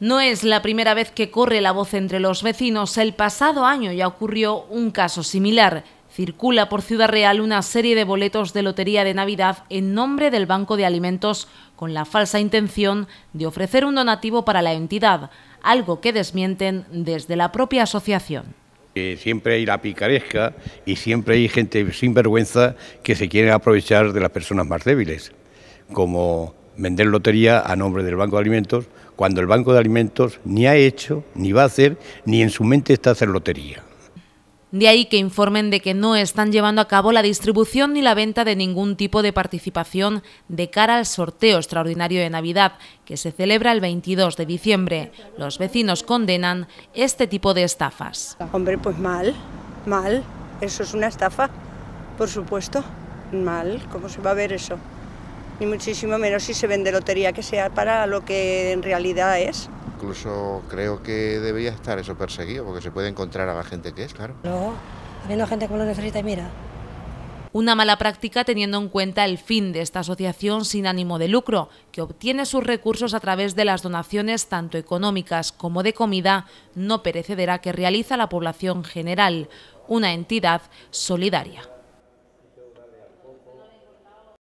No es la primera vez que corre la voz entre los vecinos. El pasado año ya ocurrió un caso similar. Circula por Ciudad Real una serie de boletos de lotería de Navidad en nombre del Banco de Alimentos con la falsa intención de ofrecer un donativo para la entidad, algo que desmienten desde la propia asociación siempre hay la picaresca y siempre hay gente sin vergüenza que se quiere aprovechar de las personas más débiles, como vender lotería a nombre del Banco de Alimentos cuando el Banco de Alimentos ni ha hecho, ni va a hacer, ni en su mente está hacer lotería. De ahí que informen de que no están llevando a cabo la distribución ni la venta de ningún tipo de participación de cara al sorteo extraordinario de Navidad, que se celebra el 22 de diciembre. Los vecinos condenan este tipo de estafas. Hombre, pues mal, mal. Eso es una estafa, por supuesto. Mal, ¿cómo se va a ver eso? ni muchísimo menos si se vende lotería, que sea para lo que en realidad es. Incluso creo que debería estar eso perseguido, porque se puede encontrar a la gente que es, claro. Luego, habiendo gente con lo necesita y mira, una mala práctica teniendo en cuenta el fin de esta asociación sin ánimo de lucro, que obtiene sus recursos a través de las donaciones tanto económicas como de comida no perecedera que realiza la población general, una entidad solidaria.